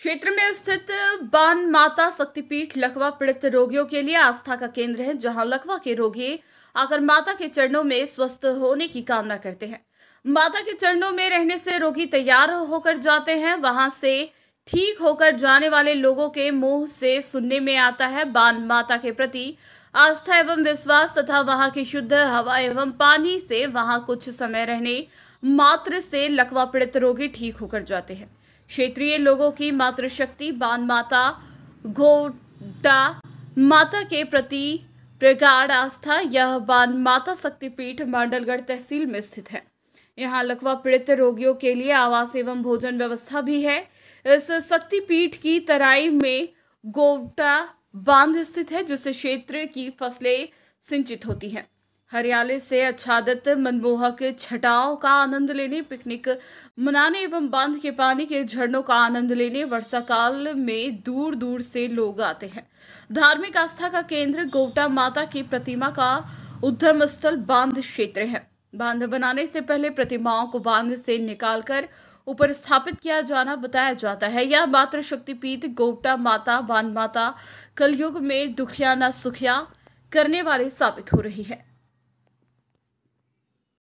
क्षेत्र में स्थित बान माता शक्तिपीठ लखवा पीड़ित रोगियों के लिए आस्था का केंद्र है जहां लखवा के रोगी आकर माता के चरणों में स्वस्थ होने की कामना करते हैं माता के चरणों में रहने से रोगी तैयार होकर जाते हैं वहां से ठीक होकर जाने वाले लोगों के मुंह से सुनने में आता है बान माता के प्रति आस्था एवं विश्वास तथा वहां की शुद्ध हवा एवं पानी से वहां कुछ समय रहने मात्र से लकवा पीड़ित रोगी ठीक होकर जाते हैं क्षेत्रीय लोगों की मातृशक्ति बान माता घोटा माता के प्रति प्रगाढ़ आस्था यह बान माता शक्तिपीठ मांडलगढ़ तहसील में स्थित है यहाँ लकवा पीड़ित रोगियों के लिए आवास एवं भोजन व्यवस्था भी है इस शक्तिपीठ की तराई में गोटा बांध स्थित है जिससे क्षेत्र की फसलें सिंचित होती हैं हरियाली से आच्छादित मनमोहक छटाओं का आनंद लेने पिकनिक मनाने एवं बांध के पानी के झरनों का आनंद लेने वर्षा काल में दूर दूर से लोग आते हैं धार्मिक आस्था का केंद्र गोटा माता की प्रतिमा का उद्धम स्थल बांध क्षेत्र है बांध बनाने से पहले प्रतिमाओं को बांध से निकालकर ऊपर स्थापित किया जाना बताया जाता है यह मात्र शक्तिपीठ गोवटा माता बान माता कलयुग में दुखिया न सुखिया करने वाली साबित हो रही है